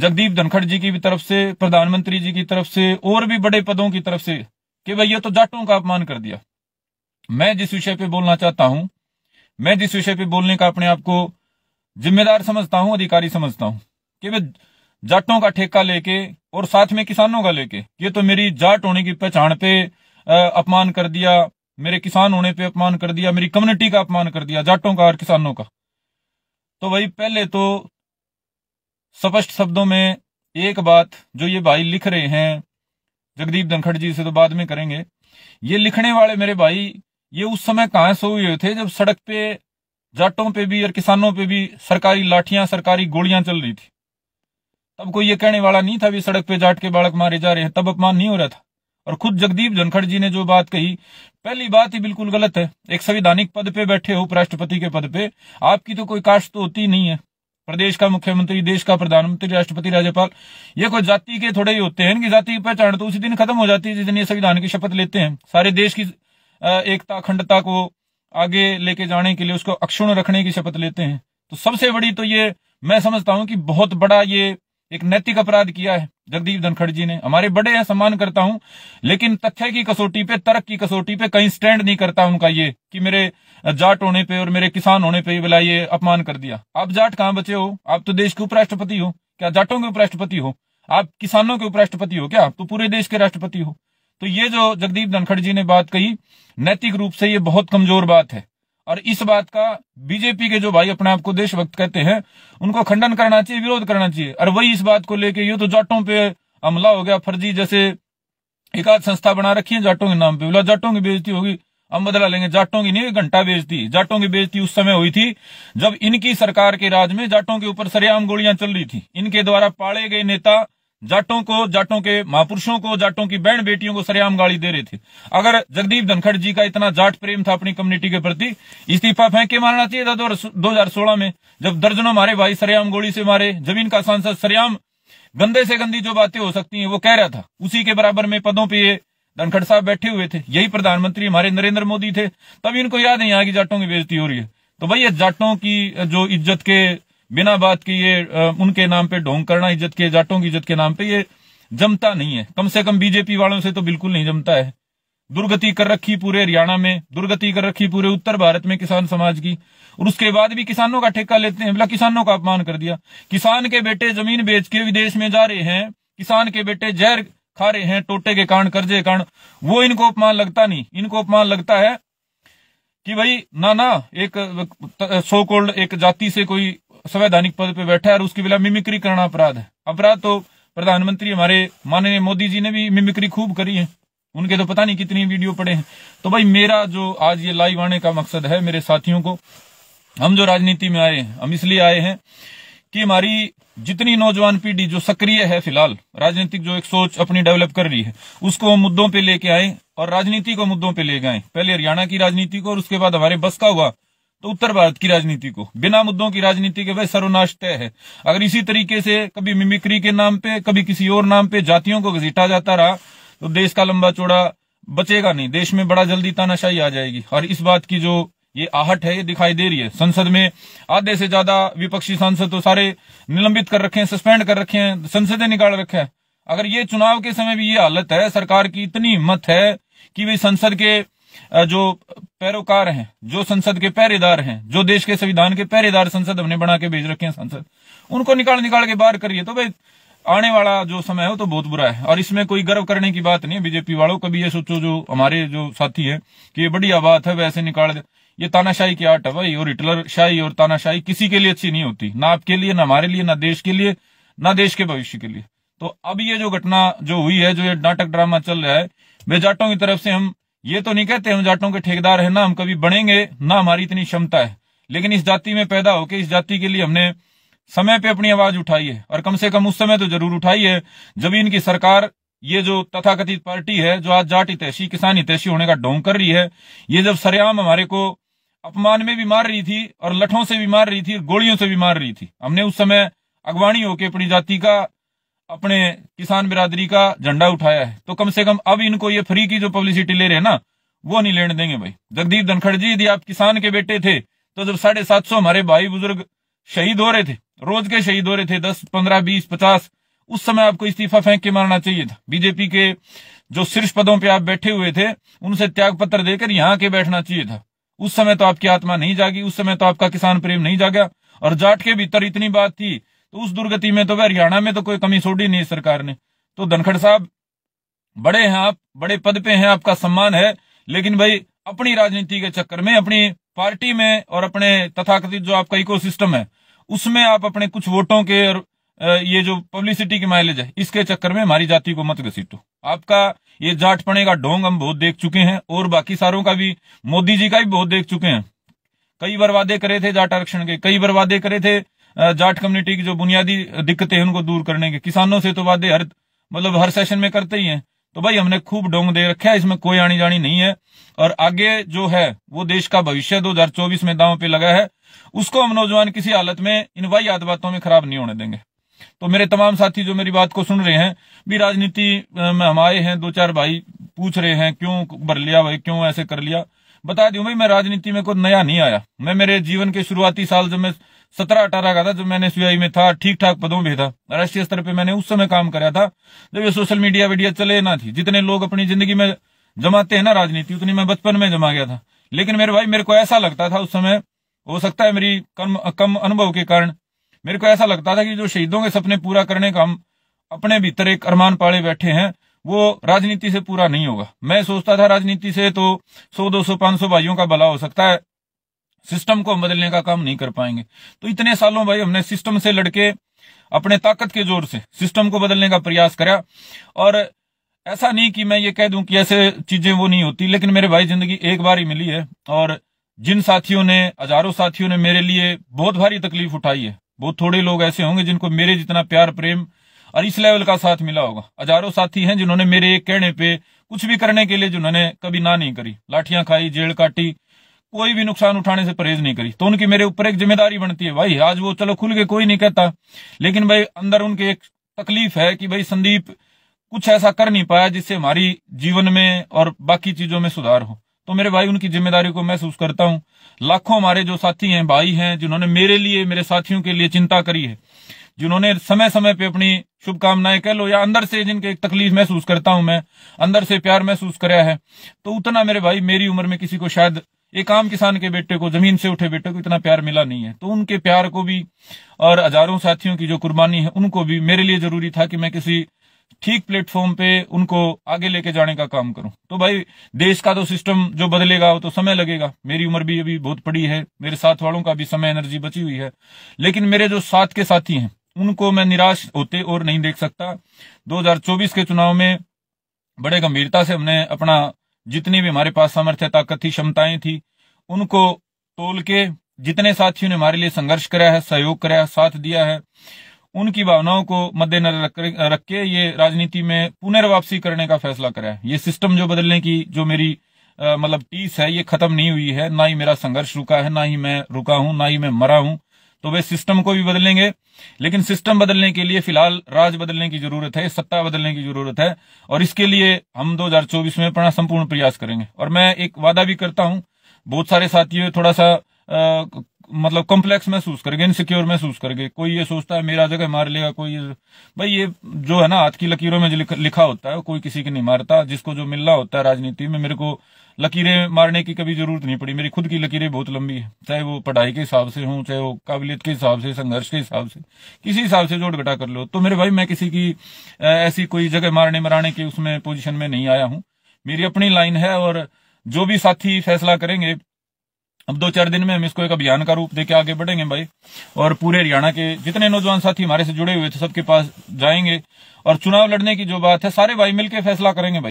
जगदीप धनखड़ जी की तरफ से प्रधानमंत्री जी की तरफ से और भी बड़े पदों की तरफ से कि भाई ये तो जाटों का अपमान कर दिया मैं जिस विषय पे बोलना चाहता हूं मैं जिस विषय पे बोलने का अपने आप को जिम्मेदार समझता हूं अधिकारी समझता हूं कि वे जाटों का ठेका लेके और साथ में किसानों का लेके ये तो मेरी जाट होने की पहचान पे अपमान कर दिया मेरे किसान होने पे अपमान कर दिया मेरी कम्युनिटी का अपमान कर दिया जाटों का और किसानों का तो भाई पहले तो स्पष्ट शब्दों में एक बात जो ये भाई लिख रहे हैं जगदीप धनखड़ जी से तो बाद में करेंगे ये लिखने वाले मेरे भाई ये उस समय कहा सो हुए थे जब सड़क पे जाटों पे भी और किसानों पे भी सरकारी लाठियां सरकारी गोलियां चल रही थी तब कोई ये कहने वाला नहीं था भी सड़क पे जाट के बालक मारे जा रहे हैं तब अपमान नहीं हो रहा था और खुद जगदीप धनखड़ जी ने जो बात कही पहली बात ही बिल्कुल गलत है एक संविधानिक पद पे बैठे हो उपराष्ट्रपति के पद पे आपकी तो कोई काश्त तो होती नहीं है प्रदेश का मुख्यमंत्री देश का प्रधानमंत्री राष्ट्रपति राज्यपाल ये कोई जाति के थोड़े ही होते हैं इनकी जाति की पहचान तो उसी दिन खत्म हो जाती है जिस दिन ये संविधान की शपथ लेते हैं सारे देश की एकता अखंडता को आगे लेके जाने के लिए उसको अक्षुण रखने की शपथ लेते हैं तो सबसे बड़ी तो ये मैं समझता हूं कि बहुत बड़ा ये एक नैतिक अपराध किया है जगदीप धनखड़ जी ने हमारे बड़े हैं सम्मान करता हूं लेकिन तथ्य की कसौटी पे तर्क की कसौटी पे कहीं स्टैंड नहीं करता उनका ये कि मेरे जाट होने पे और मेरे किसान होने पे बोला ये अपमान कर दिया आप जाट कहाँ बचे हो आप तो देश के उपराष्ट्रपति हो क्या जाटों के उपराष्ट्रपति हो आप किसानों के उपराष्ट्रपति हो क्या आप तो पूरे देश के राष्ट्रपति हो तो ये जो जगदीप धनखड़ जी ने बात कही नैतिक रूप से ये बहुत कमजोर बात है और इस बात का बीजेपी के जो भाई अपने आप को देशभक्त कहते हैं उनको खंडन करना चाहिए विरोध करना चाहिए और वही इस बात को लेके ये तो जाटों पे हमला हो गया फर्जी जैसे एक आध संस्था बना रखी है जाटों के नाम पे बोला जाटों की बेजती होगी हम बदला लेंगे जाटों की नहीं घंटा बेजती जाटों की बेजती उस समय हुई थी जब इनकी सरकार के राज में जाटों के ऊपर सरेआम गोलियां चल रही थी इनके द्वारा पाड़े गए नेता जाटों को जाटों के महापुरुषों को जाटों की बहन बेटियों को सरेआम गाली दे रहे थे अगर जगदीप धनखड़ जी का इतना जाट प्रेम था अपनी कम्युनिटी के प्रति इस्तीफा फेंक के मारना चाहिए था दो हजार सोलह में जब दर्जनों मारे भाई सरेआम गोली से मारे जमीन का सांसद सरेआम गंदे से गंदी जो बातें हो सकती है वो कह रहा था उसी के बराबर में पदों पर धनखड़ साहब बैठे हुए थे यही प्रधानमंत्री हमारे नरेंद्र मोदी थे तभी इनको याद है यहाँ की जाटों की बेजती हो रही है तो भाई जाटों की जो इज्जत के बिना बात के ये उनके नाम पे ढोंग करना इज्जत के जाटों की इज्जत के नाम पे ये जमता नहीं है कम से कम बीजेपी वालों से तो बिल्कुल नहीं जमता है दुर्गति कर रखी पूरे हरियाणा में दुर्गति कर रखी पूरे उत्तर भारत में किसान समाज की और उसके बाद भी किसानों का ठेका लेते हैं बोला मतलब किसानों का अपमान कर दिया किसान के बेटे जमीन बेच के विदेश में जा रहे हैं किसान के बेटे जहर खा रहे हैं टोटे के कारण कर्जे के कारण वो इनको अपमान लगता नहीं इनको अपमान लगता है कि भाई ना ना एक सो कोल्ड एक जाति से कोई संवैधानिक पद पर बैठा है और उसकी विला मिमिक्री करना अपराध है अपराध तो प्रधानमंत्री हमारे माननीय मोदी जी ने भी मिमिक्री खूब करी है उनके तो पता नहीं कितनी वीडियो पड़े हैं तो भाई मेरा जो आज ये लाइव आने का मकसद है मेरे साथियों को हम जो राजनीति में आए हैं हम इसलिए आए हैं कि हमारी जितनी नौजवान पीढ़ी जो सक्रिय है फिलहाल राजनीतिक जो एक सोच अपनी डेवलप कर रही है उसको हम मुद्दों पे लेके आए और राजनीति को मुद्दों पे लेके आए पहले हरियाणा की राजनीति को और उसके बाद हमारे बस का हुआ तो उत्तर भारत की राजनीति को बिना मुद्दों की राजनीति के वह सर्वनाश तय है अगर इसी तरीके से कभी मिमिक्री के नाम पे कभी किसी और नाम पे जातियों को घसीटा जाता रहा तो देश का लंबा चौड़ा बचेगा नहीं देश में बड़ा जल्दी तानाशाही आ जाएगी और इस बात की जो ये आहट है ये दिखाई दे रही है संसद में आधे से ज्यादा विपक्षी सांसद तो सारे निलंबित कर रखे हैं सस्पेंड कर रखे हैं संसदें निकाल रखे हैं अगर ये चुनाव के समय भी ये हालत है सरकार की इतनी हिम्मत है कि वे संसद के जो पैरोकार हैं जो संसद के पहरेदार हैं जो देश के संविधान के पहरेदार संसद हमने बना के भेज रखे हैं संसद उनको निकाल निकाल के बाहर करिए तो भाई आने वाला जो समय हो तो बहुत बुरा है और इसमें कोई गर्व करने की बात नहीं है बीजेपी वालों कभी ये सोचो जो हमारे जो साथी है कि ये बढ़िया बात है वैसे निकाल दे ये तानाशाही की आर्ट है भाई और हिटलर शाही और तानाशाही किसी के लिए अच्छी नहीं होती ना आपके लिए ना हमारे लिए ना देश के लिए ना देश के भविष्य के लिए तो अब ये जो घटना जो हुई है जो ये नाटक ड्रामा चल रहा है बेजाटों की तरफ से हम ये तो नहीं कहते हम जाटों के ठेकेदार है ना हम कभी बनेंगे ना हमारी इतनी क्षमता है लेकिन इस जाति में पैदा होकर इस जाति के लिए हमने समय पे अपनी आवाज उठाई है और कम से कम उस समय तो जरूर उठाई है जब इनकी सरकार ये जो तथाकथित पार्टी है जो आज जाट हितैषी किसान हितैषी होने का ढोंग कर रही है ये जब सरेआम हमारे को अपमान में भी मार रही थी और लठों से भी मार रही थी गोलियों से भी मार रही थी हमने उस समय अगवाणी होके अपनी जाति का अपने किसान बिरादरी का झंडा उठाया है तो कम से कम अब इनको ये फ्री की जो पब्लिसिटी ले रहे हैं ना वो नहीं लेने देंगे भाई जगदीप धनखड़ जी यदि आप किसान के बेटे थे तो जब साढ़े सात सौ हमारे भाई बुजुर्ग शहीद हो रहे थे रोज के शहीद हो रहे थे दस पंद्रह बीस पचास उस समय आपको इस्तीफा फेंक के मारना चाहिए था बीजेपी के जो शीर्ष पदों पर आप बैठे हुए थे उनसे त्याग पत्र देकर यहाँ के बैठना चाहिए था उस समय तो आपकी आत्मा नहीं जागी उस समय तो आपका किसान प्रेम नहीं जागा और जाट के भीतर इतनी बात थी तो उस दुर्गति में तो वह हरियाणा में तो कोई कमी छोड़ी नहीं सरकार ने तो धनखड़ साहब बड़े हैं आप बड़े पद पे हैं आपका सम्मान है लेकिन भाई अपनी राजनीति के चक्कर में अपनी पार्टी में और अपने तथाकथित जो आपका इको है उसमें आप अपने कुछ वोटों के और ये जो पब्लिसिटी की माइलेज है इसके चक्कर में हमारी जाति को मत घसीटो आपका ये जाट पड़े का ढोंग हम बहुत देख चुके हैं और बाकी सारों का भी मोदी जी का भी बहुत देख चुके हैं कई बार वादे करे थे जाट आरक्षण के कई बार वादे करे थे जाट कम्युनिटी की जो बुनियादी दिक्कतें हैं उनको दूर करने के किसानों से तो वादे हर मतलब हर सेशन में करते ही हैं तो भाई हमने खूब डोंग दे रखा है इसमें कोई आनी जानी नहीं है और आगे जो है वो देश का भविष्य 2024 में दांव पे लगा है उसको हम नौजवान किसी हालत में इन वाहियात बातों में खराब नहीं होने देंगे तो मेरे तमाम साथी जो मेरी बात को सुन रहे हैं भी राजनीति में हम आए हैं दो चार भाई पूछ रहे हैं क्यों भर लिया भाई क्यों ऐसे कर लिया बता दू भाई मैं राजनीति में कोई नया नहीं आया मैं मेरे जीवन के शुरुआती साल जब मैं सत्रह अठारह का था जब मैंने सीआई में था ठीक ठाक पदों पे था राष्ट्रीय स्तर पे मैंने उस समय काम करा था जब ये सोशल मीडिया वीडिया चले ना थी जितने लोग अपनी जिंदगी में जमाते हैं ना राजनीति उतनी मैं बचपन में जमा गया था लेकिन मेरे भाई मेरे को ऐसा लगता था उस समय हो सकता है मेरी कम कम अनुभव के कारण मेरे को ऐसा लगता था कि जो शहीदों के सपने पूरा करने का हम अपने भीतर एक अरमान पाड़े बैठे हैं वो राजनीति से पूरा नहीं होगा मैं सोचता था राजनीति से तो 100 200 500 भाइयों का भला हो सकता है सिस्टम को हम बदलने का काम नहीं कर पाएंगे तो इतने सालों भाई हमने सिस्टम से लड़के अपने ताकत के जोर से सिस्टम को बदलने का प्रयास करा और ऐसा नहीं कि मैं ये कह दूं कि ऐसे चीजें वो नहीं होती लेकिन मेरे भाई जिंदगी एक बार ही मिली है और जिन साथियों ने हजारों साथियों ने मेरे लिए बहुत भारी तकलीफ उठाई है बहुत थोड़े लोग ऐसे होंगे जिनको मेरे जितना प्यार प्रेम और इस लेवल का साथ मिला होगा हजारों साथी हैं जिन्होंने मेरे एक कहने पे कुछ भी करने के लिए जिन्होंने कभी ना नहीं करी लाठियां खाई जेल काटी कोई भी नुकसान उठाने से परहेज नहीं करी तो उनकी मेरे ऊपर एक जिम्मेदारी बनती है भाई आज वो चलो खुल के कोई नहीं कहता लेकिन भाई अंदर उनके एक तकलीफ है कि भाई संदीप कुछ ऐसा कर नहीं पाया जिससे हमारी जीवन में और बाकी चीजों में सुधार हो तो मेरे भाई उनकी जिम्मेदारी को महसूस करता हूँ लाखों हमारे जो साथी हैं भाई हैं जिन्होंने मेरे लिए मेरे साथियों के लिए चिंता करी है जिन्होंने समय समय पे अपनी शुभकामनाएं कह लो या अंदर से जिनके एक तकलीफ महसूस करता हूं मैं अंदर से प्यार महसूस कराया है तो उतना मेरे भाई मेरी उम्र में किसी को शायद एक आम किसान के बेटे को जमीन से उठे बेटे को इतना प्यार मिला नहीं है तो उनके प्यार को भी और हजारों साथियों की जो कुर्बानी है उनको भी मेरे लिए जरूरी था कि मैं किसी ठीक प्लेटफॉर्म पे उनको आगे लेके जाने का काम करूं तो भाई देश का तो सिस्टम जो बदलेगा वो तो समय लगेगा मेरी उम्र भी अभी बहुत बड़ी है मेरे साथ वालों का भी समय एनर्जी बची हुई है लेकिन मेरे जो साथ के साथी हैं उनको मैं निराश होते और नहीं देख सकता 2024 के चुनाव में बड़े गंभीरता से हमने अपना जितनी भी हमारे पास सामर्थ्य ताकत थी क्षमताएं थी उनको तोल के जितने साथियों ने हमारे लिए संघर्ष कराया है सहयोग कराया है साथ दिया है उनकी भावनाओं को मद्देनजर रख के ये राजनीति में पुनर्वापसी करने का फैसला कराया ये सिस्टम जो बदलने की जो मेरी मतलब टीस है ये खत्म नहीं हुई है ना ही मेरा संघर्ष रुका है ना ही मैं रुका हूं ना ही मैं मरा हूं तो वे सिस्टम को भी बदलेंगे लेकिन सिस्टम बदलने के लिए फिलहाल राज बदलने की जरूरत है सत्ता बदलने की जरूरत है और इसके लिए हम 2024 में अपना संपूर्ण प्रयास करेंगे और मैं एक वादा भी करता हूं बहुत सारे साथियों थोड़ा सा मतलब कॉम्प्लेक्स महसूस करेंगे इनसिक्योर महसूस करेंगे कोई ये सोचता है मेरा जगह मार लेगा कोई भाई ये जो है ना हाथ की लकीरों में लिखा होता है कोई किसी की नहीं मारता जिसको जो मिल रहा होता है राजनीति में मेरे को लकीरें मारने की कभी जरूरत नहीं पड़ी मेरी खुद की लकीरें बहुत लंबी है चाहे वो पढ़ाई के हिसाब से हूँ चाहे वो काबिलियत के हिसाब से संघर्ष के हिसाब से किसी हिसाब से जोड़ घटा कर लो तो मेरे भाई मैं किसी की ऐसी कोई जगह मारने मराने की उसमें पोजिशन में नहीं आया हूँ मेरी अपनी लाइन है और जो भी साथी फैसला करेंगे अब दो चार दिन में हम इसको एक अभियान का रूप दे के आगे बढ़ेंगे भाई और पूरे हरियाणा के जितने नौजवान साथी हमारे से जुड़े हुए थे सबके पास जाएंगे और चुनाव लड़ने की जो बात है सारे भाई मिलकर फैसला करेंगे भाई